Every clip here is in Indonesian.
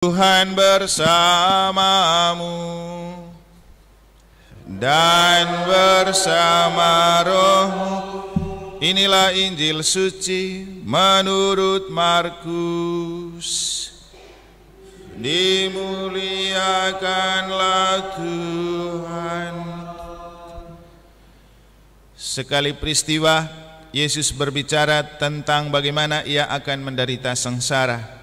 Tuhan bersamamu dan bersama rohmu. Inilah Injil suci menurut Markus. Dimuliakanlah Tuhan. Sekali peristiwa Yesus berbicara tentang bagaimana ia akan menderita sengsara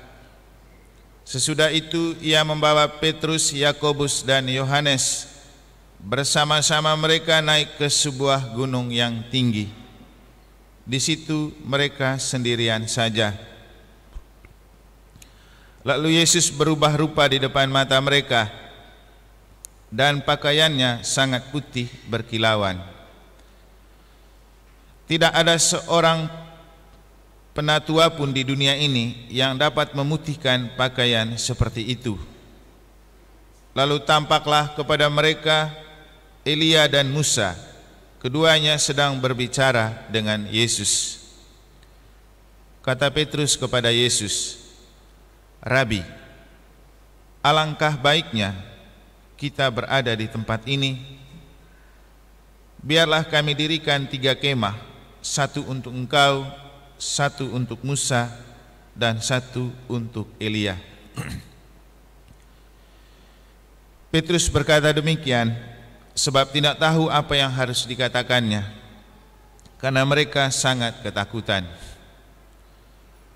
Sesudah itu ia membawa Petrus, Yakobus dan Yohanes bersama-sama mereka naik ke sebuah gunung yang tinggi. Di situ mereka sendirian saja. Lalu Yesus berubah rupa di depan mata mereka dan pakaiannya sangat putih berkilauan. Tidak ada seorang penatua pun di dunia ini yang dapat memutihkan pakaian seperti itu. Lalu tampaklah kepada mereka Elia dan Musa, keduanya sedang berbicara dengan Yesus. Kata Petrus kepada Yesus, "Rabi, alangkah baiknya kita berada di tempat ini. Biarlah kami dirikan tiga kemah, satu untuk engkau, satu untuk Musa dan satu untuk Elia. Petrus berkata demikian sebab tidak tahu apa yang harus dikatakannya karena mereka sangat ketakutan.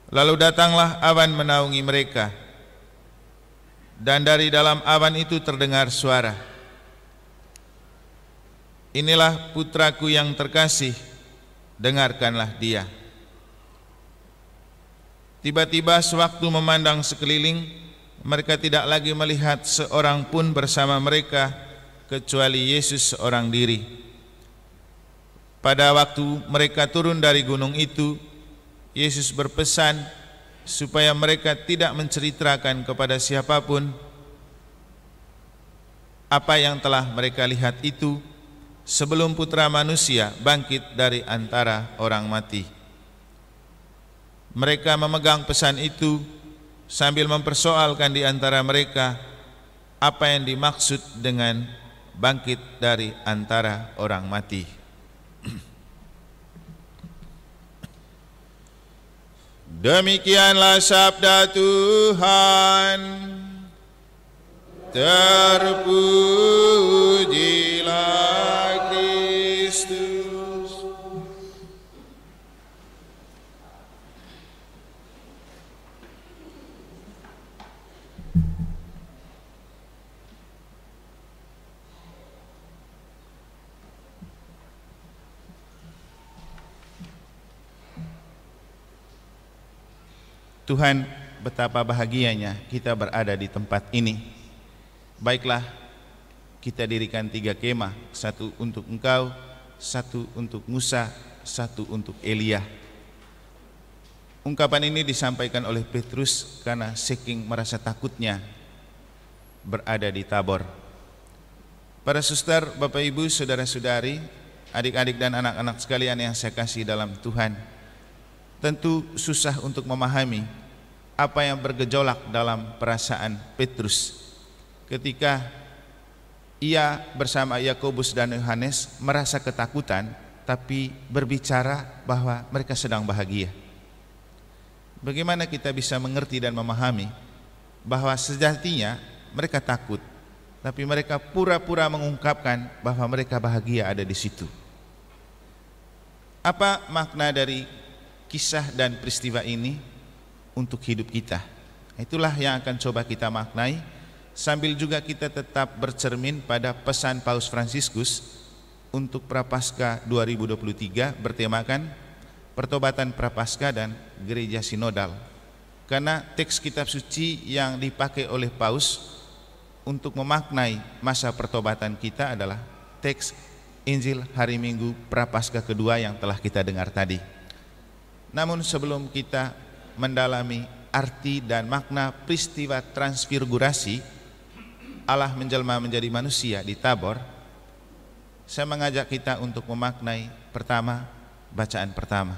Lalu datanglah awan menaungi mereka dan dari dalam awan itu terdengar suara. Inilah putraku yang terkasih, dengarkanlah dia. Tiba-tiba sewaktu memandang sekeliling, mereka tidak lagi melihat seorang pun bersama mereka kecuali Yesus seorang diri. Pada waktu mereka turun dari gunung itu, Yesus berpesan supaya mereka tidak menceritakan kepada siapapun apa yang telah mereka lihat itu sebelum putra manusia bangkit dari antara orang mati. Mereka memegang pesan itu sambil mempersoalkan di antara mereka apa yang dimaksud dengan bangkit dari antara orang mati. Demikianlah sabda Tuhan. Terpujilah Tuhan betapa bahagianya kita berada di tempat ini. Baiklah kita dirikan tiga kemah, satu untuk engkau, satu untuk Musa, satu untuk Elia. Ungkapan ini disampaikan oleh Petrus karena seking merasa takutnya berada di Tabor. Para suster, Bapak Ibu, saudara-saudari, adik-adik dan anak-anak sekalian yang saya kasih dalam Tuhan, tentu susah untuk memahami apa yang bergejolak dalam perasaan Petrus ketika ia bersama Yakobus dan Yohanes merasa ketakutan tapi berbicara bahwa mereka sedang bahagia. Bagaimana kita bisa mengerti dan memahami bahwa sejatinya mereka takut tapi mereka pura-pura mengungkapkan bahwa mereka bahagia ada di situ. Apa makna dari kisah dan peristiwa ini? untuk hidup kita. Itulah yang akan coba kita maknai sambil juga kita tetap bercermin pada pesan Paus Fransiskus untuk Prapaskah 2023 bertemakan pertobatan Prapaskah dan gereja sinodal. Karena teks kitab suci yang dipakai oleh Paus untuk memaknai masa pertobatan kita adalah teks Injil hari Minggu Prapaskah kedua yang telah kita dengar tadi. Namun sebelum kita mendalami arti dan makna peristiwa transfigurasi Allah menjelma menjadi manusia di Tabor, saya mengajak kita untuk memaknai pertama bacaan pertama.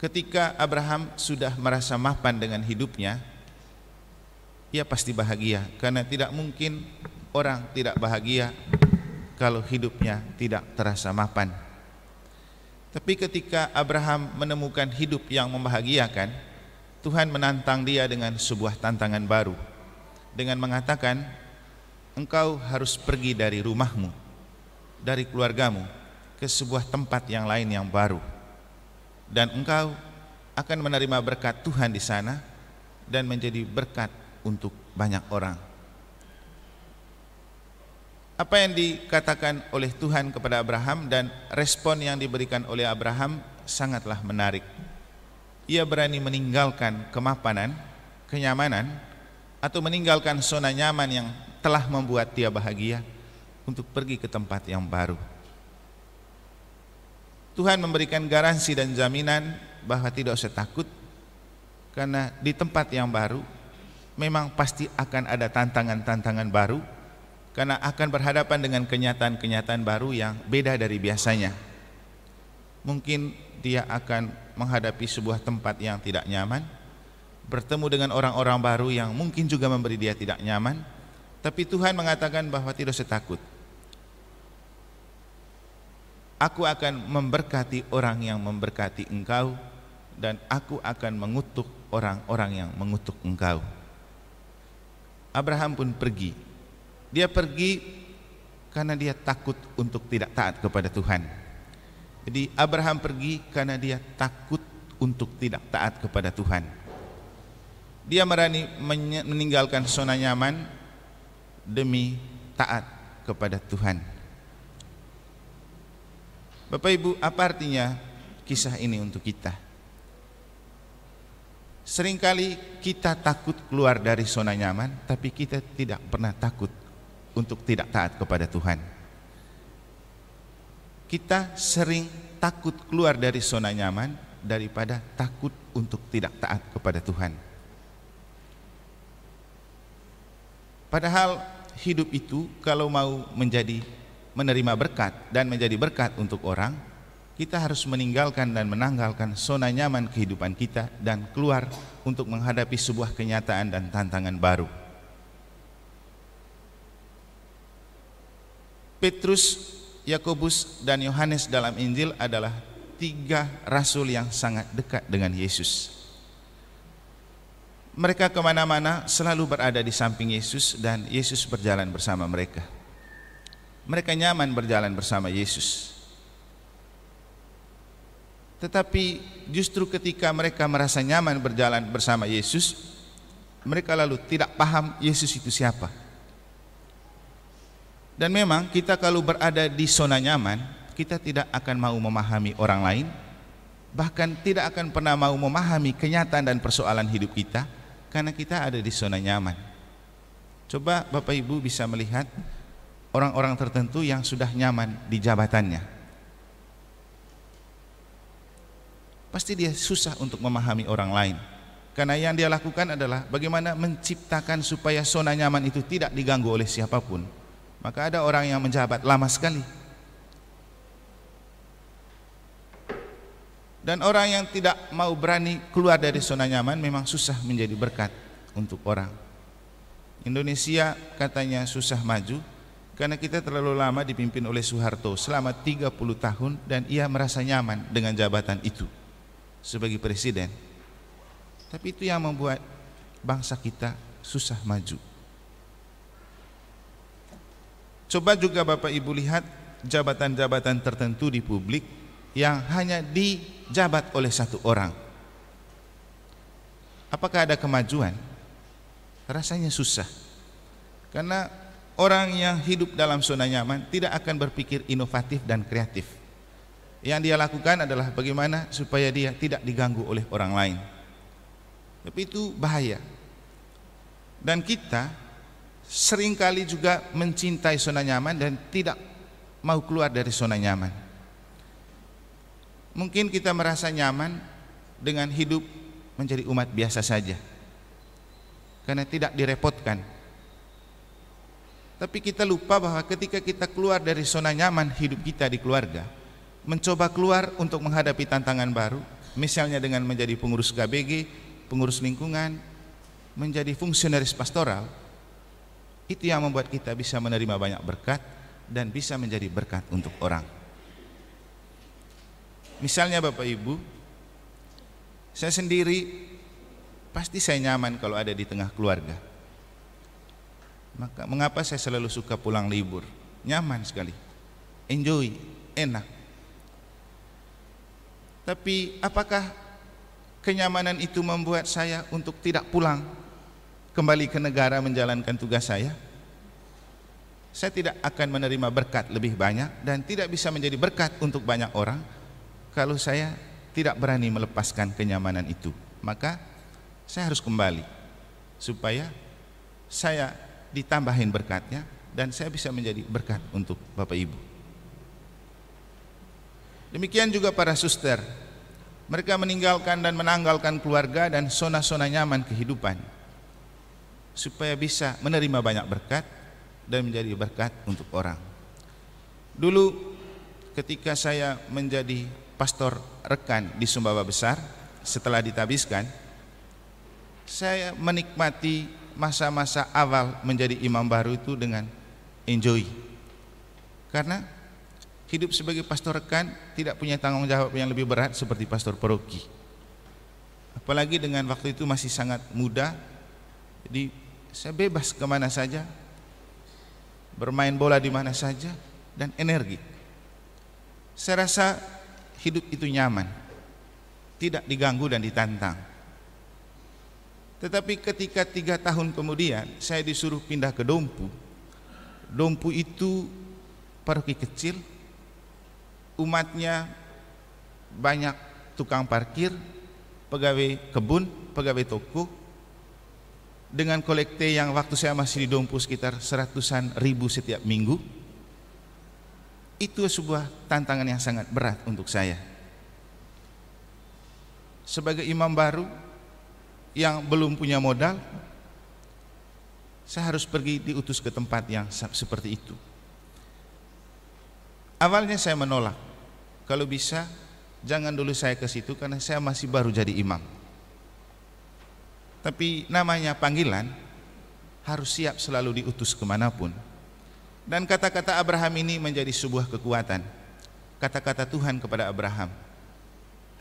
Ketika Abraham sudah merasa mapan dengan hidupnya, ia pasti bahagia karena tidak mungkin orang tidak bahagia kalau hidupnya tidak terasa mapan. Tapi ketika Abraham menemukan hidup yang membahagiakan, Tuhan menantang dia dengan sebuah tantangan baru. Dengan mengatakan, engkau harus pergi dari rumahmu, dari keluargamu, ke sebuah tempat yang lain yang baru. Dan engkau akan menerima berkat Tuhan di sana dan menjadi berkat untuk banyak orang apa yang dikatakan oleh Tuhan kepada Abraham dan respon yang diberikan oleh Abraham sangatlah menarik. Ia berani meninggalkan kemapanan, kenyamanan, atau meninggalkan zona nyaman yang telah membuat dia bahagia untuk pergi ke tempat yang baru. Tuhan memberikan garansi dan jaminan bahwa tidak usah takut karena di tempat yang baru memang pasti akan ada tantangan-tantangan baru karena akan berhadapan dengan kenyataan-kenyataan baru yang beda dari biasanya. Mungkin dia akan menghadapi sebuah tempat yang tidak nyaman, bertemu dengan orang-orang baru yang mungkin juga memberi dia tidak nyaman, tapi Tuhan mengatakan bahwa tidak usah takut. Aku akan memberkati orang yang memberkati engkau dan aku akan mengutuk orang-orang yang mengutuk engkau. Abraham pun pergi dia pergi karena dia takut untuk tidak taat kepada Tuhan. Jadi Abraham pergi karena dia takut untuk tidak taat kepada Tuhan. Dia merani meninggalkan zona nyaman demi taat kepada Tuhan. Bapak Ibu, apa artinya kisah ini untuk kita? Seringkali kita takut keluar dari zona nyaman, tapi kita tidak pernah takut untuk tidak taat kepada Tuhan. Kita sering takut keluar dari zona nyaman daripada takut untuk tidak taat kepada Tuhan. Padahal hidup itu kalau mau menjadi menerima berkat dan menjadi berkat untuk orang, kita harus meninggalkan dan menanggalkan zona nyaman kehidupan kita dan keluar untuk menghadapi sebuah kenyataan dan tantangan baru. Petrus, Yakobus dan Yohanes dalam Injil adalah tiga rasul yang sangat dekat dengan Yesus. Mereka kemana-mana selalu berada di samping Yesus dan Yesus berjalan bersama mereka. Mereka nyaman berjalan bersama Yesus. Tetapi justru ketika mereka merasa nyaman berjalan bersama Yesus, mereka lalu tidak paham Yesus itu siapa. Dan memang kita kalau berada di zona nyaman, kita tidak akan mau memahami orang lain, bahkan tidak akan pernah mau memahami kenyataan dan persoalan hidup kita karena kita ada di zona nyaman. Coba Bapak Ibu bisa melihat orang-orang tertentu yang sudah nyaman di jabatannya. Pasti dia susah untuk memahami orang lain. Karena yang dia lakukan adalah bagaimana menciptakan supaya zona nyaman itu tidak diganggu oleh siapapun. Maka ada orang yang menjabat lama sekali. Dan orang yang tidak mau berani keluar dari zona nyaman memang susah menjadi berkat untuk orang. Indonesia katanya susah maju karena kita terlalu lama dipimpin oleh Soeharto selama 30 tahun dan ia merasa nyaman dengan jabatan itu sebagai presiden. Tapi itu yang membuat bangsa kita susah maju. Coba juga Bapak Ibu lihat jabatan-jabatan tertentu di publik yang hanya dijabat oleh satu orang. Apakah ada kemajuan? Rasanya susah. Karena orang yang hidup dalam zona nyaman tidak akan berpikir inovatif dan kreatif. Yang dia lakukan adalah bagaimana supaya dia tidak diganggu oleh orang lain. Tapi itu bahaya. Dan kita seringkali juga mencintai zona nyaman dan tidak mau keluar dari zona nyaman. Mungkin kita merasa nyaman dengan hidup menjadi umat biasa saja. Karena tidak direpotkan. Tapi kita lupa bahwa ketika kita keluar dari zona nyaman hidup kita di keluarga, mencoba keluar untuk menghadapi tantangan baru, misalnya dengan menjadi pengurus KBG, pengurus lingkungan, menjadi fungsionaris pastoral, itu yang membuat kita bisa menerima banyak berkat dan bisa menjadi berkat untuk orang. Misalnya Bapak Ibu, saya sendiri pasti saya nyaman kalau ada di tengah keluarga. Maka mengapa saya selalu suka pulang libur? Nyaman sekali. Enjoy, enak. Tapi apakah kenyamanan itu membuat saya untuk tidak pulang? kembali ke negara menjalankan tugas saya saya tidak akan menerima berkat lebih banyak dan tidak bisa menjadi berkat untuk banyak orang kalau saya tidak berani melepaskan kenyamanan itu maka saya harus kembali supaya saya ditambahin berkatnya dan saya bisa menjadi berkat untuk Bapak Ibu demikian juga para suster mereka meninggalkan dan menanggalkan keluarga dan zona-zona nyaman kehidupan supaya bisa menerima banyak berkat dan menjadi berkat untuk orang. Dulu ketika saya menjadi pastor rekan di Sumbawa Besar setelah ditabiskan, saya menikmati masa-masa awal menjadi imam baru itu dengan enjoy. Karena hidup sebagai pastor rekan tidak punya tanggung jawab yang lebih berat seperti pastor peroki. Apalagi dengan waktu itu masih sangat muda, jadi saya bebas kemana saja, bermain bola di mana saja, dan energi. Saya rasa hidup itu nyaman, tidak diganggu dan ditantang. Tetapi ketika tiga tahun kemudian saya disuruh pindah ke Dompu, Dompu itu paroki kecil, umatnya banyak tukang parkir, pegawai kebun, pegawai toko, dengan kolekte yang waktu saya masih di Dompu sekitar seratusan ribu setiap minggu itu sebuah tantangan yang sangat berat untuk saya sebagai imam baru yang belum punya modal saya harus pergi diutus ke tempat yang seperti itu awalnya saya menolak kalau bisa jangan dulu saya ke situ karena saya masih baru jadi imam tapi namanya panggilan harus siap selalu diutus kemanapun. Dan kata-kata Abraham ini menjadi sebuah kekuatan. Kata-kata Tuhan kepada Abraham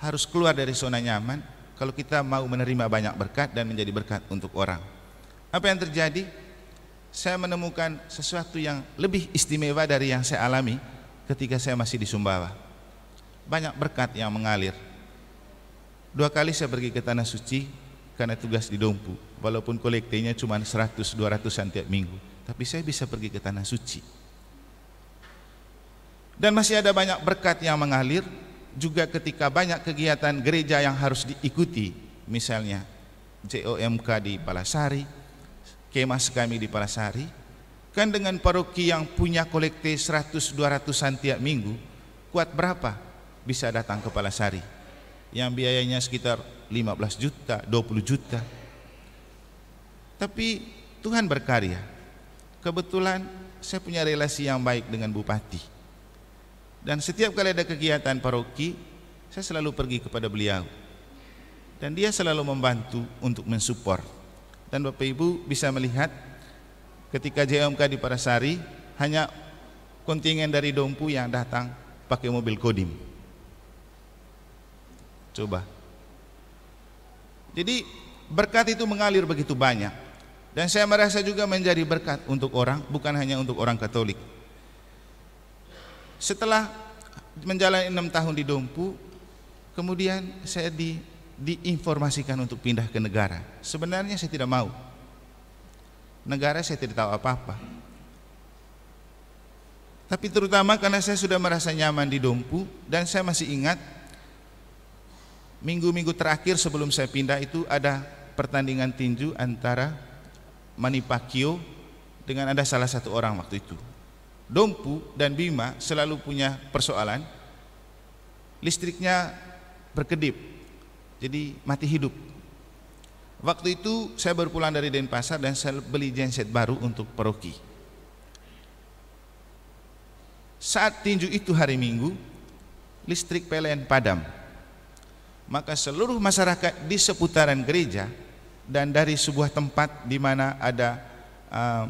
harus keluar dari zona nyaman kalau kita mau menerima banyak berkat dan menjadi berkat untuk orang. Apa yang terjadi? Saya menemukan sesuatu yang lebih istimewa dari yang saya alami ketika saya masih di Sumbawa. Banyak berkat yang mengalir. Dua kali saya pergi ke Tanah Suci, karena tugas di Dompu walaupun kolektenya cuma 100 200-an tiap minggu tapi saya bisa pergi ke tanah suci dan masih ada banyak berkat yang mengalir juga ketika banyak kegiatan gereja yang harus diikuti misalnya JOMK di Palasari kemas kami di Palasari kan dengan paroki yang punya kolekte 100-200an tiap minggu kuat berapa bisa datang ke Palasari yang biayanya sekitar 15 juta, 20 juta. Tapi Tuhan berkarya. Kebetulan saya punya relasi yang baik dengan bupati. Dan setiap kali ada kegiatan paroki, saya selalu pergi kepada beliau. Dan dia selalu membantu untuk mensupport. Dan Bapak Ibu bisa melihat ketika JMK di Parasari hanya kontingen dari Dompu yang datang pakai mobil kodim Coba. Jadi berkat itu mengalir begitu banyak. Dan saya merasa juga menjadi berkat untuk orang, bukan hanya untuk orang Katolik. Setelah menjalani enam tahun di Dompu, kemudian saya di, diinformasikan untuk pindah ke negara. Sebenarnya saya tidak mau. Negara saya tidak tahu apa-apa. Tapi terutama karena saya sudah merasa nyaman di Dompu dan saya masih ingat minggu-minggu terakhir sebelum saya pindah itu ada pertandingan tinju antara Manny Pacquiao dengan ada salah satu orang waktu itu. Dompu dan Bima selalu punya persoalan. Listriknya berkedip. Jadi mati hidup. Waktu itu saya baru pulang dari Denpasar dan saya beli genset baru untuk peroki. Saat tinju itu hari Minggu, listrik PLN padam maka seluruh masyarakat di seputaran gereja dan dari sebuah tempat di mana ada uh,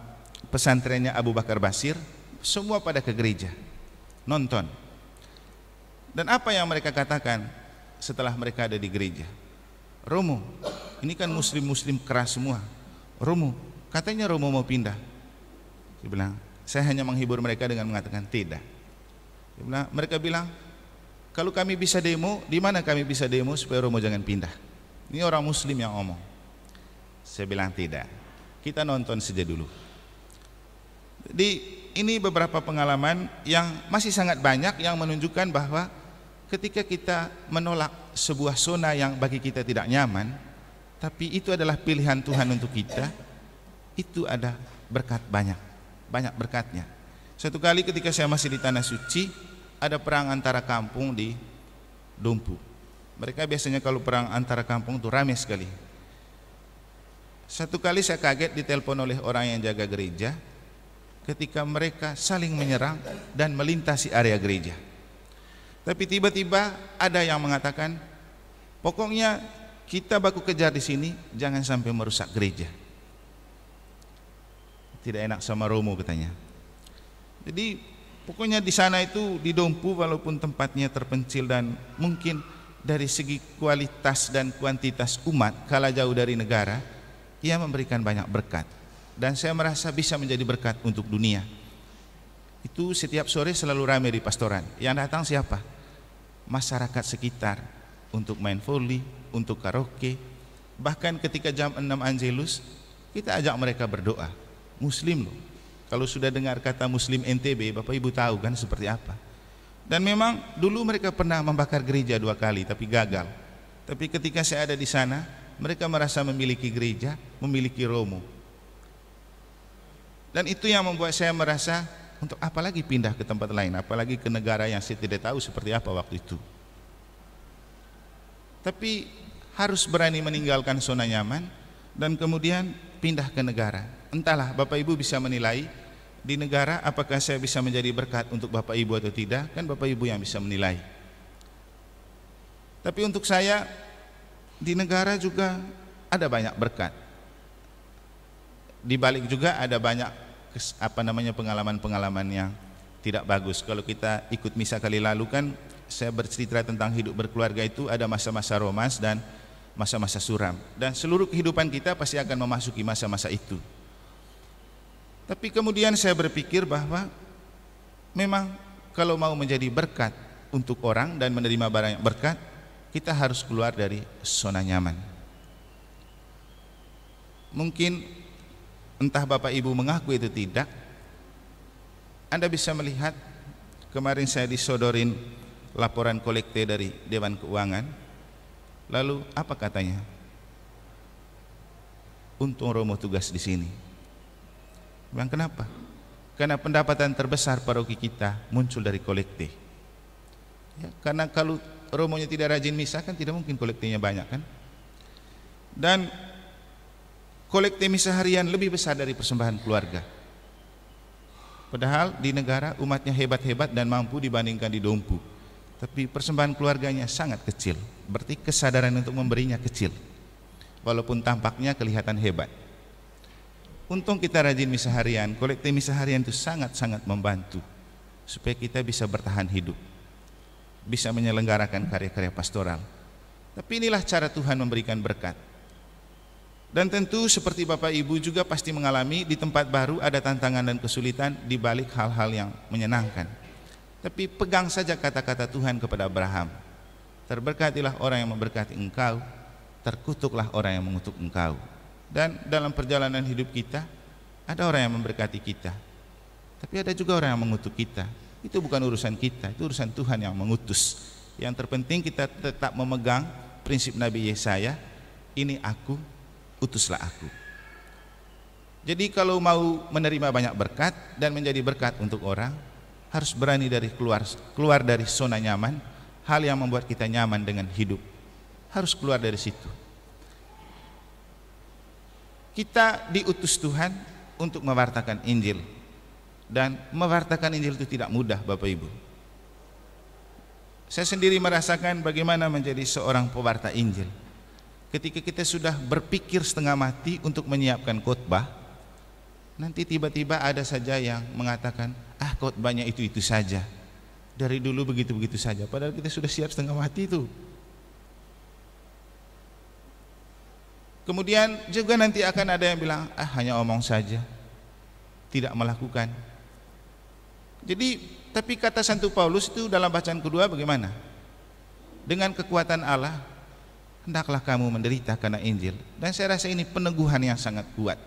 pesantrennya Abu Bakar Basir, semua pada ke gereja nonton. Dan apa yang mereka katakan setelah mereka ada di gereja? Romo, ini kan muslim-muslim keras semua. Romo, katanya Romo mau pindah. Dia bilang, saya hanya menghibur mereka dengan mengatakan tidak. Dia bilang, mereka bilang, kalau kami bisa demo, di mana kami bisa demo supaya Romo jangan pindah? Ini orang Muslim yang omong. Saya bilang tidak. Kita nonton saja dulu. Di ini beberapa pengalaman yang masih sangat banyak yang menunjukkan bahwa ketika kita menolak sebuah zona yang bagi kita tidak nyaman, tapi itu adalah pilihan Tuhan untuk kita, itu ada berkat banyak, banyak berkatnya. Satu kali ketika saya masih di tanah suci, ada perang antara kampung di Dumpu. Mereka biasanya kalau perang antara kampung itu ramai sekali. Satu kali saya kaget ditelepon oleh orang yang jaga gereja ketika mereka saling menyerang dan melintasi area gereja. Tapi tiba-tiba ada yang mengatakan, pokoknya kita baku kejar di sini, jangan sampai merusak gereja. Tidak enak sama Romo katanya. Jadi Pokoknya di sana itu di Dompu walaupun tempatnya terpencil dan mungkin dari segi kualitas dan kuantitas umat kala jauh dari negara, ia memberikan banyak berkat dan saya merasa bisa menjadi berkat untuk dunia. Itu setiap sore selalu ramai di pastoran. Yang datang siapa? Masyarakat sekitar untuk main voli, untuk karaoke. Bahkan ketika jam 6 Angelus, kita ajak mereka berdoa. Muslim loh, kalau sudah dengar kata Muslim NTB, Bapak Ibu tahu kan seperti apa. Dan memang dulu mereka pernah membakar gereja dua kali, tapi gagal. Tapi ketika saya ada di sana, mereka merasa memiliki gereja, memiliki romo. Dan itu yang membuat saya merasa untuk apalagi pindah ke tempat lain, apalagi ke negara yang saya tidak tahu seperti apa waktu itu. Tapi harus berani meninggalkan zona nyaman dan kemudian pindah ke negara. Entahlah Bapak Ibu bisa menilai di negara apakah saya bisa menjadi berkat untuk Bapak Ibu atau tidak kan Bapak Ibu yang bisa menilai tapi untuk saya di negara juga ada banyak berkat di balik juga ada banyak apa namanya pengalaman-pengalaman yang tidak bagus kalau kita ikut misa kali lalu kan saya bercerita tentang hidup berkeluarga itu ada masa-masa romas dan masa-masa suram dan seluruh kehidupan kita pasti akan memasuki masa-masa itu tapi kemudian saya berpikir bahwa memang kalau mau menjadi berkat untuk orang dan menerima barang yang berkat, kita harus keluar dari zona nyaman. Mungkin entah Bapak Ibu mengaku itu tidak, Anda bisa melihat kemarin saya disodorin laporan kolekte dari Dewan Keuangan. Lalu apa katanya? Untung Romo tugas di sini. Bang kenapa? Karena pendapatan terbesar paroki kita muncul dari kolekte. Ya, karena kalau romonya tidak rajin misa kan tidak mungkin kolektinya banyak kan? Dan kolekte misa harian lebih besar dari persembahan keluarga. Padahal di negara umatnya hebat-hebat dan mampu dibandingkan di dompu. Tapi persembahan keluarganya sangat kecil. Berarti kesadaran untuk memberinya kecil. Walaupun tampaknya kelihatan hebat. Untung kita rajin misa harian, kolekte misa harian itu sangat-sangat membantu supaya kita bisa bertahan hidup, bisa menyelenggarakan karya-karya pastoral. Tapi inilah cara Tuhan memberikan berkat. Dan tentu seperti Bapak Ibu juga pasti mengalami di tempat baru ada tantangan dan kesulitan di balik hal-hal yang menyenangkan. Tapi pegang saja kata-kata Tuhan kepada Abraham. Terberkatilah orang yang memberkati engkau, terkutuklah orang yang mengutuk engkau dan dalam perjalanan hidup kita ada orang yang memberkati kita tapi ada juga orang yang mengutuk kita itu bukan urusan kita itu urusan Tuhan yang mengutus yang terpenting kita tetap memegang prinsip Nabi Yesaya ini aku utuslah aku jadi kalau mau menerima banyak berkat dan menjadi berkat untuk orang harus berani dari keluar keluar dari zona nyaman hal yang membuat kita nyaman dengan hidup harus keluar dari situ kita diutus Tuhan untuk mewartakan Injil. Dan mewartakan Injil itu tidak mudah Bapak Ibu. Saya sendiri merasakan bagaimana menjadi seorang pewarta Injil. Ketika kita sudah berpikir setengah mati untuk menyiapkan khotbah, nanti tiba-tiba ada saja yang mengatakan, "Ah, khotbahnya itu-itu saja." Dari dulu begitu-begitu saja, padahal kita sudah siap setengah mati itu. Kemudian juga nanti akan ada yang bilang, ah hanya omong saja, tidak melakukan. Jadi, tapi kata Santo Paulus itu dalam bacaan kedua bagaimana? Dengan kekuatan Allah, hendaklah kamu menderita karena Injil. Dan saya rasa ini peneguhan yang sangat kuat.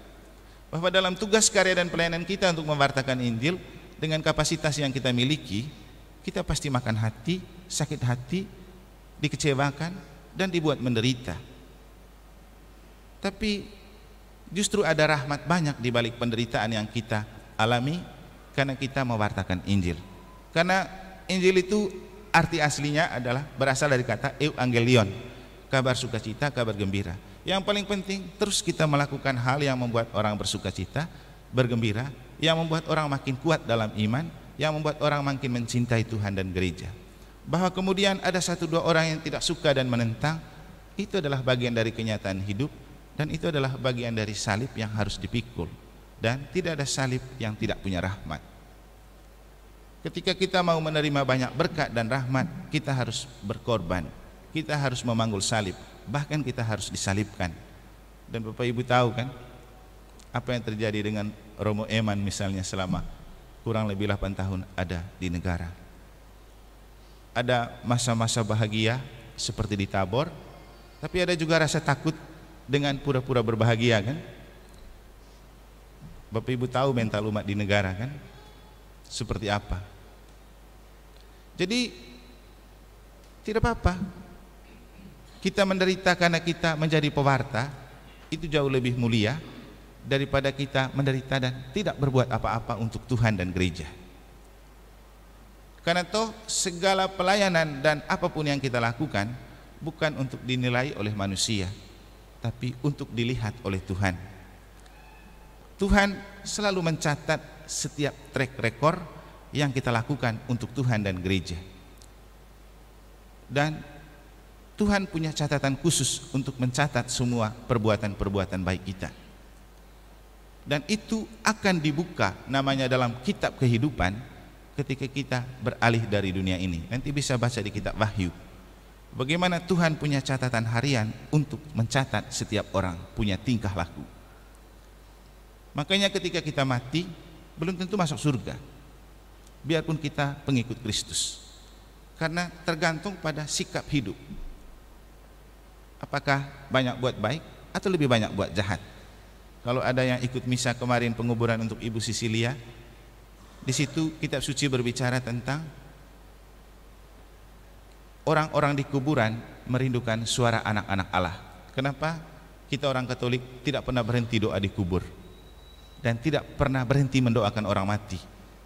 Bahwa dalam tugas karya dan pelayanan kita untuk mewartakan Injil, dengan kapasitas yang kita miliki, kita pasti makan hati, sakit hati, dikecewakan, dan dibuat menderita. Tapi justru ada rahmat banyak di balik penderitaan yang kita alami karena kita mewartakan Injil. Karena Injil itu arti aslinya adalah berasal dari kata euangelion, kabar sukacita, kabar gembira. Yang paling penting terus kita melakukan hal yang membuat orang bersukacita, bergembira, yang membuat orang makin kuat dalam iman, yang membuat orang makin mencintai Tuhan dan gereja. Bahwa kemudian ada satu dua orang yang tidak suka dan menentang, itu adalah bagian dari kenyataan hidup dan itu adalah bagian dari salib yang harus dipikul dan tidak ada salib yang tidak punya rahmat ketika kita mau menerima banyak berkat dan rahmat kita harus berkorban kita harus memanggul salib bahkan kita harus disalibkan dan Bapak Ibu tahu kan apa yang terjadi dengan Romo Eman misalnya selama kurang lebih 8 tahun ada di negara ada masa-masa bahagia seperti di Tabor tapi ada juga rasa takut dengan pura-pura berbahagia kan? Bapak Ibu tahu mental umat di negara kan? Seperti apa? Jadi tidak apa-apa. Kita menderita karena kita menjadi pewarta, itu jauh lebih mulia daripada kita menderita dan tidak berbuat apa-apa untuk Tuhan dan gereja. Karena toh segala pelayanan dan apapun yang kita lakukan bukan untuk dinilai oleh manusia, tapi untuk dilihat oleh Tuhan. Tuhan selalu mencatat setiap track record yang kita lakukan untuk Tuhan dan gereja. Dan Tuhan punya catatan khusus untuk mencatat semua perbuatan-perbuatan baik kita. Dan itu akan dibuka namanya dalam kitab kehidupan ketika kita beralih dari dunia ini. Nanti bisa baca di kitab Wahyu Bagaimana Tuhan punya catatan harian untuk mencatat setiap orang punya tingkah laku. Makanya ketika kita mati, belum tentu masuk surga. Biarpun kita pengikut Kristus. Karena tergantung pada sikap hidup. Apakah banyak buat baik atau lebih banyak buat jahat. Kalau ada yang ikut misa kemarin penguburan untuk Ibu Sisilia, di situ kitab suci berbicara tentang orang-orang di kuburan merindukan suara anak-anak Allah. Kenapa? Kita orang Katolik tidak pernah berhenti doa di kubur dan tidak pernah berhenti mendoakan orang mati.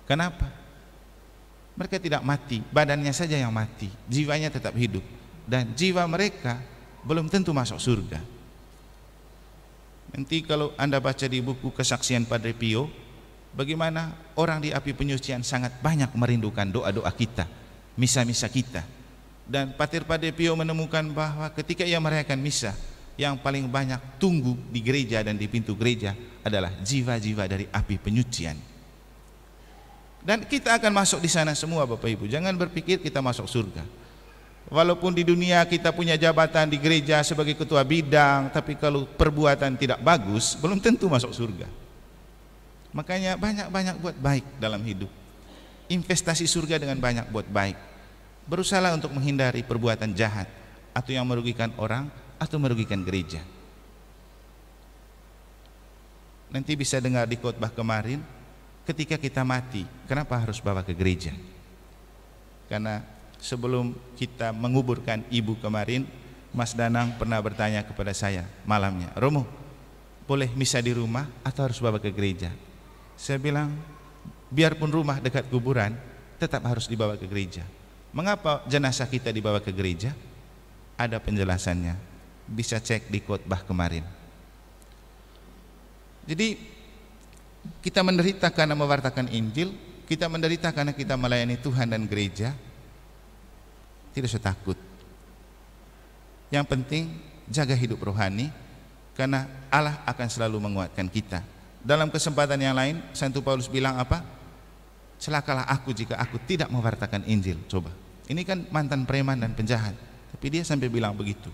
Kenapa? Mereka tidak mati, badannya saja yang mati, jiwanya tetap hidup dan jiwa mereka belum tentu masuk surga. Nanti kalau Anda baca di buku kesaksian Padre Pio, bagaimana orang di api penyucian sangat banyak merindukan doa-doa kita, misa-misa kita dan Patir Pade Pio menemukan bahwa ketika ia merayakan misa yang paling banyak tunggu di gereja dan di pintu gereja adalah jiwa-jiwa dari api penyucian dan kita akan masuk di sana semua Bapak Ibu jangan berpikir kita masuk surga walaupun di dunia kita punya jabatan di gereja sebagai ketua bidang tapi kalau perbuatan tidak bagus belum tentu masuk surga makanya banyak-banyak buat baik dalam hidup investasi surga dengan banyak buat baik berusahalah untuk menghindari perbuatan jahat atau yang merugikan orang atau merugikan gereja nanti bisa dengar di khotbah kemarin ketika kita mati kenapa harus bawa ke gereja karena sebelum kita menguburkan ibu kemarin Mas Danang pernah bertanya kepada saya malamnya Romo boleh misa di rumah atau harus bawa ke gereja saya bilang biarpun rumah dekat kuburan tetap harus dibawa ke gereja Mengapa jenazah kita dibawa ke gereja? Ada penjelasannya. Bisa cek di khotbah kemarin. Jadi kita menderita karena mewartakan Injil, kita menderita karena kita melayani Tuhan dan gereja. Tidak usah takut. Yang penting jaga hidup rohani karena Allah akan selalu menguatkan kita. Dalam kesempatan yang lain, Santo Paulus bilang apa? celakalah aku jika aku tidak mewartakan Injil coba ini kan mantan preman dan penjahat tapi dia sampai bilang begitu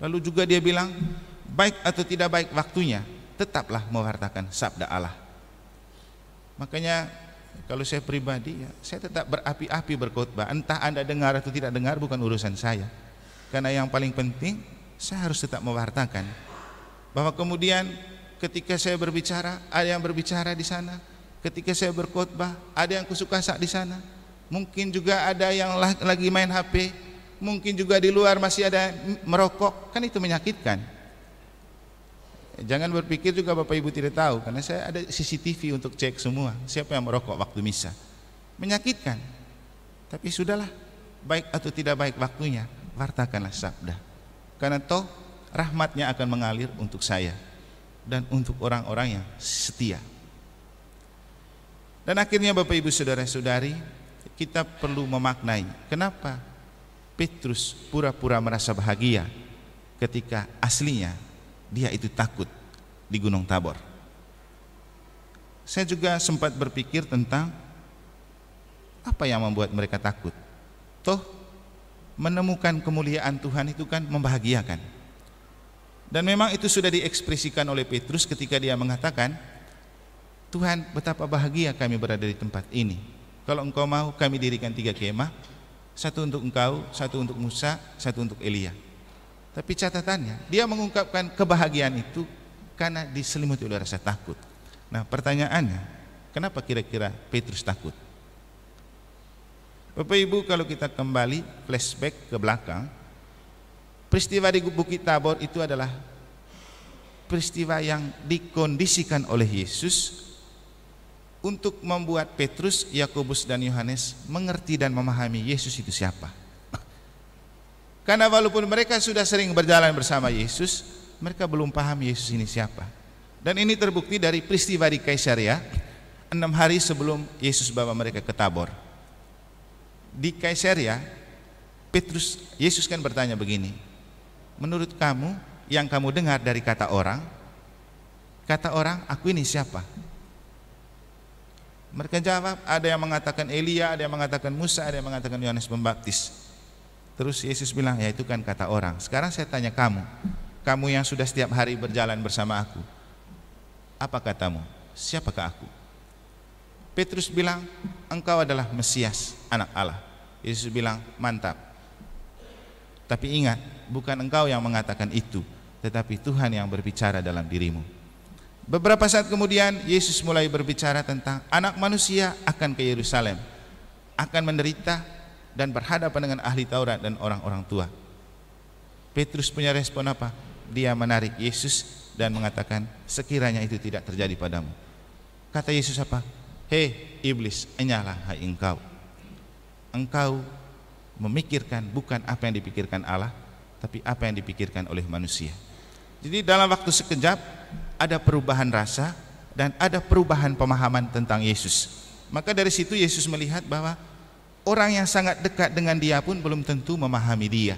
lalu juga dia bilang baik atau tidak baik waktunya tetaplah mewartakan sabda Allah makanya kalau saya pribadi ya, saya tetap berapi-api berkhotbah entah anda dengar atau tidak dengar bukan urusan saya karena yang paling penting saya harus tetap mewartakan bahwa kemudian ketika saya berbicara ada yang berbicara di sana ketika saya berkhotbah ada yang kusuka sak di sana mungkin juga ada yang lagi main HP mungkin juga di luar masih ada merokok kan itu menyakitkan jangan berpikir juga Bapak Ibu tidak tahu karena saya ada CCTV untuk cek semua siapa yang merokok waktu misa menyakitkan tapi sudahlah baik atau tidak baik waktunya wartakanlah sabda karena toh rahmatnya akan mengalir untuk saya dan untuk orang-orang yang setia dan akhirnya Bapak Ibu Saudara-saudari, kita perlu memaknai kenapa Petrus pura-pura merasa bahagia ketika aslinya dia itu takut di Gunung Tabor. Saya juga sempat berpikir tentang apa yang membuat mereka takut. Toh menemukan kemuliaan Tuhan itu kan membahagiakan. Dan memang itu sudah diekspresikan oleh Petrus ketika dia mengatakan, Tuhan betapa bahagia kami berada di tempat ini kalau engkau mau kami dirikan tiga kemah satu untuk engkau, satu untuk Musa, satu untuk Elia tapi catatannya dia mengungkapkan kebahagiaan itu karena diselimuti oleh rasa takut nah pertanyaannya kenapa kira-kira Petrus takut Bapak Ibu kalau kita kembali flashback ke belakang Peristiwa di Bukit Tabor itu adalah peristiwa yang dikondisikan oleh Yesus untuk membuat Petrus, Yakobus dan Yohanes mengerti dan memahami Yesus itu siapa. Karena walaupun mereka sudah sering berjalan bersama Yesus, mereka belum paham Yesus ini siapa. Dan ini terbukti dari peristiwa di Kaisaria, enam hari sebelum Yesus bawa mereka ke Tabor. Di Kaisaria, Petrus, Yesus kan bertanya begini, menurut kamu yang kamu dengar dari kata orang, kata orang, aku ini siapa? Mereka jawab, ada yang mengatakan Elia, ada yang mengatakan Musa, ada yang mengatakan Yohanes Pembaptis. Terus Yesus bilang, ya itu kan kata orang. Sekarang saya tanya kamu, kamu yang sudah setiap hari berjalan bersama aku. Apa katamu? Siapakah aku? Petrus bilang, engkau adalah Mesias, anak Allah. Yesus bilang, mantap. Tapi ingat, bukan engkau yang mengatakan itu, tetapi Tuhan yang berbicara dalam dirimu. Beberapa saat kemudian Yesus mulai berbicara tentang anak manusia akan ke Yerusalem, akan menderita dan berhadapan dengan ahli Taurat dan orang-orang tua. Petrus punya respon apa? Dia menarik Yesus dan mengatakan, "Sekiranya itu tidak terjadi padamu." Kata Yesus apa? "Hei iblis, enyalah hai engkau. Engkau memikirkan bukan apa yang dipikirkan Allah, tapi apa yang dipikirkan oleh manusia." Jadi dalam waktu sekejap ada perubahan rasa dan ada perubahan pemahaman tentang Yesus. Maka dari situ Yesus melihat bahwa orang yang sangat dekat dengan dia pun belum tentu memahami dia.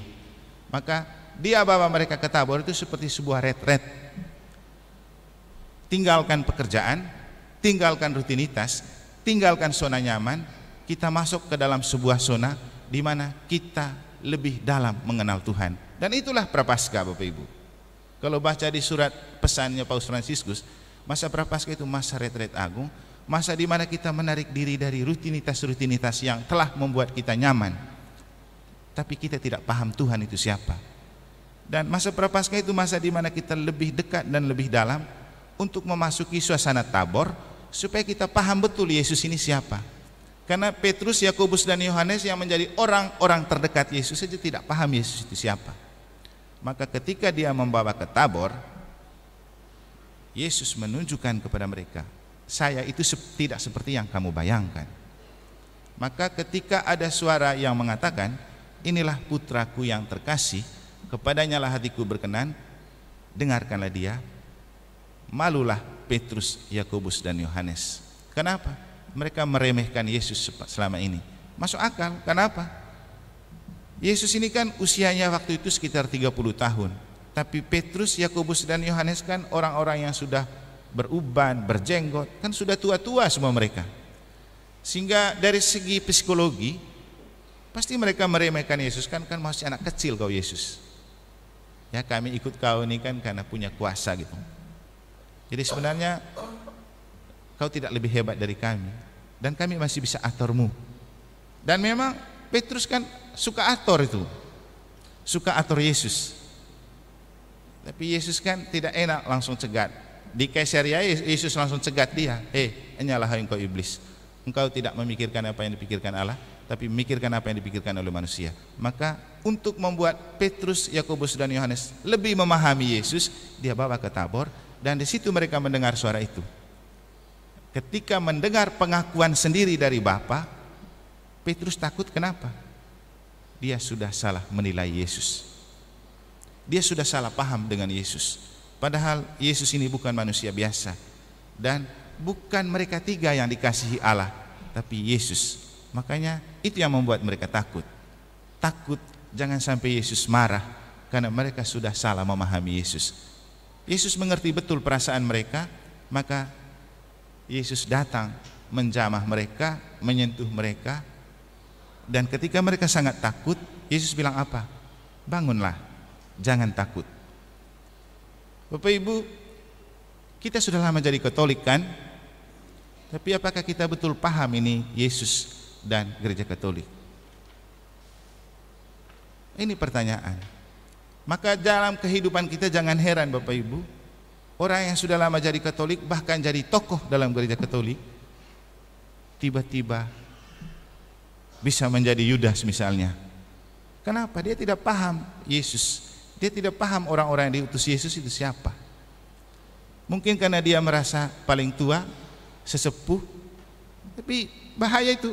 Maka dia bawa mereka ke Tabor itu seperti sebuah retret. Tinggalkan pekerjaan, tinggalkan rutinitas, tinggalkan zona nyaman, kita masuk ke dalam sebuah zona di mana kita lebih dalam mengenal Tuhan. Dan itulah Prapaskah Bapak Ibu. Kalau baca di surat pesannya Paus Fransiskus, masa Prapaskah itu masa retret agung, masa di mana kita menarik diri dari rutinitas-rutinitas yang telah membuat kita nyaman. Tapi kita tidak paham Tuhan itu siapa. Dan masa Prapaskah itu masa di mana kita lebih dekat dan lebih dalam untuk memasuki suasana Tabor supaya kita paham betul Yesus ini siapa. Karena Petrus, Yakobus dan Yohanes yang menjadi orang-orang terdekat Yesus saja tidak paham Yesus itu siapa. Maka ketika dia membawa ke Tabor, Yesus menunjukkan kepada mereka, saya itu tidak seperti yang kamu bayangkan. Maka ketika ada suara yang mengatakan, inilah putraku yang terkasih, kepadanyalah hatiku berkenan, dengarkanlah dia. Malulah Petrus, Yakobus dan Yohanes. Kenapa? Mereka meremehkan Yesus selama ini. Masuk akal. Kenapa? Yesus ini kan usianya waktu itu sekitar 30 tahun. Tapi Petrus, Yakobus dan Yohanes kan orang-orang yang sudah beruban, berjenggot, kan sudah tua-tua semua mereka. Sehingga dari segi psikologi pasti mereka meremehkan Yesus kan kan masih anak kecil kau Yesus. Ya kami ikut kau ini kan karena punya kuasa gitu. Jadi sebenarnya kau tidak lebih hebat dari kami dan kami masih bisa aturmu. Dan memang Petrus kan suka atur itu. Suka atur Yesus. Tapi Yesus kan tidak enak langsung cegat. Di Kaisaria Yesus langsung cegat dia. Eh, hey, enyalah engkau iblis. Engkau tidak memikirkan apa yang dipikirkan Allah, tapi memikirkan apa yang dipikirkan oleh manusia. Maka untuk membuat Petrus, Yakobus dan Yohanes lebih memahami Yesus, dia bawa ke Tabor dan di situ mereka mendengar suara itu. Ketika mendengar pengakuan sendiri dari Bapa, Petrus takut kenapa? dia sudah salah menilai Yesus. Dia sudah salah paham dengan Yesus. Padahal Yesus ini bukan manusia biasa dan bukan mereka tiga yang dikasihi Allah, tapi Yesus. Makanya itu yang membuat mereka takut. Takut jangan sampai Yesus marah karena mereka sudah salah memahami Yesus. Yesus mengerti betul perasaan mereka, maka Yesus datang menjamah mereka, menyentuh mereka, dan ketika mereka sangat takut, Yesus bilang apa? Bangunlah, jangan takut. Bapak Ibu, kita sudah lama jadi Katolik kan? Tapi apakah kita betul paham ini Yesus dan gereja Katolik? Ini pertanyaan. Maka dalam kehidupan kita jangan heran Bapak Ibu, orang yang sudah lama jadi Katolik bahkan jadi tokoh dalam gereja Katolik tiba-tiba bisa menjadi Yudas misalnya. Kenapa? Dia tidak paham Yesus. Dia tidak paham orang-orang yang diutus Yesus itu siapa. Mungkin karena dia merasa paling tua, sesepuh, tapi bahaya itu.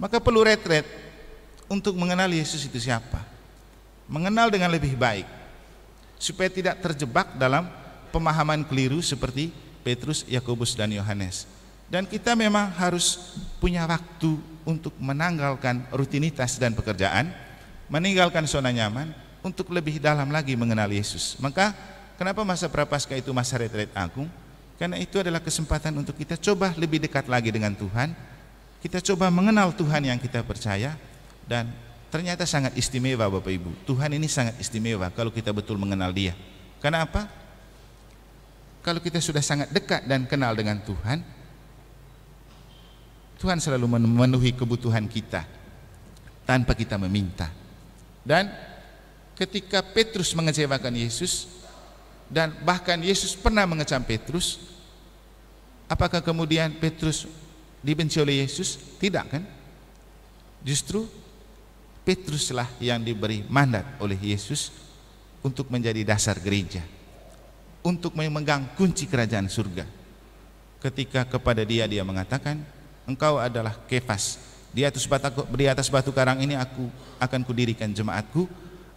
Maka perlu retret untuk mengenal Yesus itu siapa. Mengenal dengan lebih baik. Supaya tidak terjebak dalam pemahaman keliru seperti Petrus, Yakobus dan Yohanes. Dan kita memang harus punya waktu untuk menanggalkan rutinitas dan pekerjaan, meninggalkan zona nyaman untuk lebih dalam lagi mengenal Yesus. Maka kenapa masa prapaskah itu masa retret agung? Karena itu adalah kesempatan untuk kita coba lebih dekat lagi dengan Tuhan. Kita coba mengenal Tuhan yang kita percaya dan ternyata sangat istimewa Bapak Ibu. Tuhan ini sangat istimewa kalau kita betul mengenal Dia. Karena apa? Kalau kita sudah sangat dekat dan kenal dengan Tuhan, Tuhan selalu memenuhi kebutuhan kita tanpa kita meminta. Dan ketika Petrus mengecewakan Yesus dan bahkan Yesus pernah mengecam Petrus, apakah kemudian Petrus dibenci oleh Yesus? Tidak kan? Justru Petruslah yang diberi mandat oleh Yesus untuk menjadi dasar gereja, untuk memegang kunci kerajaan surga. Ketika kepada dia dia mengatakan, engkau adalah kefas di atas batu, di atas batu karang ini aku akan kudirikan jemaatku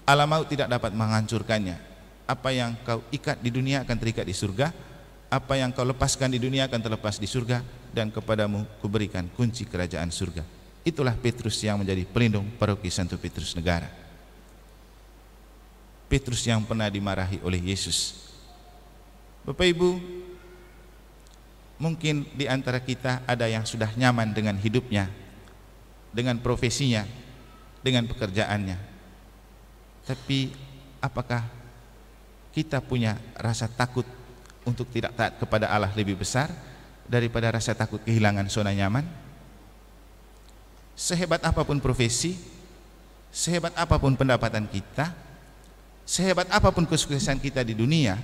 alam maut tidak dapat menghancurkannya apa yang kau ikat di dunia akan terikat di surga apa yang kau lepaskan di dunia akan terlepas di surga dan kepadamu kuberikan kunci kerajaan surga itulah Petrus yang menjadi pelindung paroki Santo Petrus negara Petrus yang pernah dimarahi oleh Yesus Bapak Ibu Mungkin di antara kita ada yang sudah nyaman dengan hidupnya, dengan profesinya, dengan pekerjaannya. Tapi apakah kita punya rasa takut untuk tidak taat kepada Allah lebih besar daripada rasa takut kehilangan zona nyaman? Sehebat apapun profesi, sehebat apapun pendapatan kita, sehebat apapun kesuksesan kita di dunia,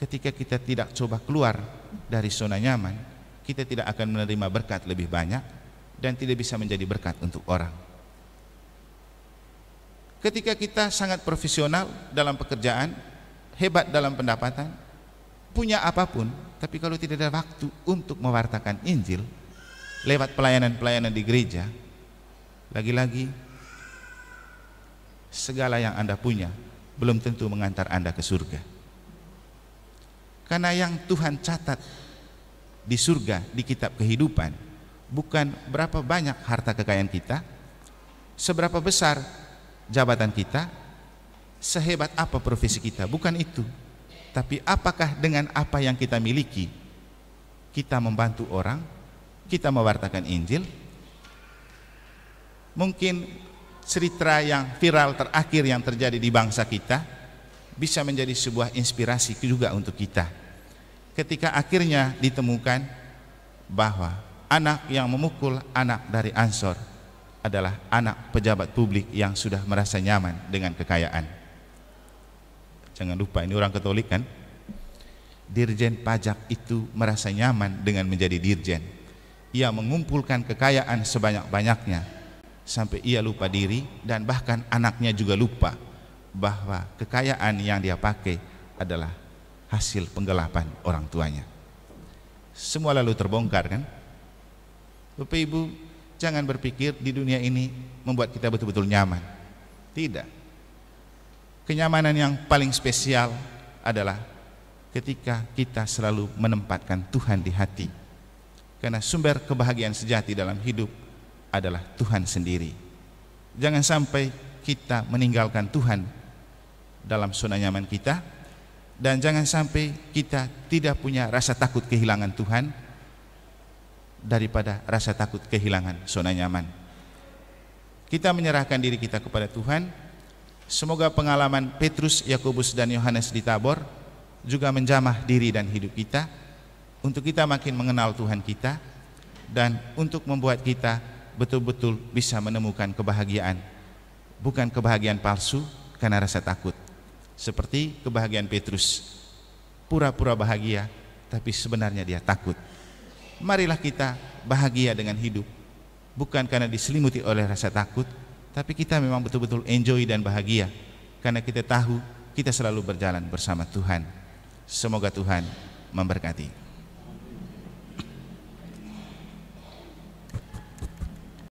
ketika kita tidak coba keluar dari zona nyaman, kita tidak akan menerima berkat lebih banyak dan tidak bisa menjadi berkat untuk orang. Ketika kita sangat profesional dalam pekerjaan, hebat dalam pendapatan, punya apapun, tapi kalau tidak ada waktu untuk mewartakan Injil lewat pelayanan-pelayanan di gereja, lagi-lagi segala yang Anda punya belum tentu mengantar Anda ke surga. Karena yang Tuhan catat di surga di kitab kehidupan bukan berapa banyak harta kekayaan kita, seberapa besar jabatan kita, sehebat apa profesi kita, bukan itu. Tapi apakah dengan apa yang kita miliki kita membantu orang, kita mewartakan Injil? Mungkin cerita yang viral terakhir yang terjadi di bangsa kita bisa menjadi sebuah inspirasi juga untuk kita. Ketika akhirnya ditemukan bahwa anak yang memukul anak dari Ansor adalah anak pejabat publik yang sudah merasa nyaman dengan kekayaan. Jangan lupa ini orang Katolik kan? Dirjen pajak itu merasa nyaman dengan menjadi dirjen. Ia mengumpulkan kekayaan sebanyak-banyaknya sampai ia lupa diri dan bahkan anaknya juga lupa bahwa kekayaan yang dia pakai adalah hasil penggelapan orang tuanya. Semua lalu terbongkar kan? Bapak Ibu, jangan berpikir di dunia ini membuat kita betul-betul nyaman. Tidak. Kenyamanan yang paling spesial adalah ketika kita selalu menempatkan Tuhan di hati. Karena sumber kebahagiaan sejati dalam hidup adalah Tuhan sendiri. Jangan sampai kita meninggalkan Tuhan dalam zona nyaman kita dan jangan sampai kita tidak punya rasa takut kehilangan Tuhan daripada rasa takut kehilangan zona nyaman. Kita menyerahkan diri kita kepada Tuhan. Semoga pengalaman Petrus, Yakobus dan Yohanes di Tabor juga menjamah diri dan hidup kita untuk kita makin mengenal Tuhan kita dan untuk membuat kita betul-betul bisa menemukan kebahagiaan bukan kebahagiaan palsu karena rasa takut seperti kebahagiaan Petrus. Pura-pura bahagia, tapi sebenarnya dia takut. Marilah kita bahagia dengan hidup. Bukan karena diselimuti oleh rasa takut, tapi kita memang betul-betul enjoy dan bahagia. Karena kita tahu kita selalu berjalan bersama Tuhan. Semoga Tuhan memberkati.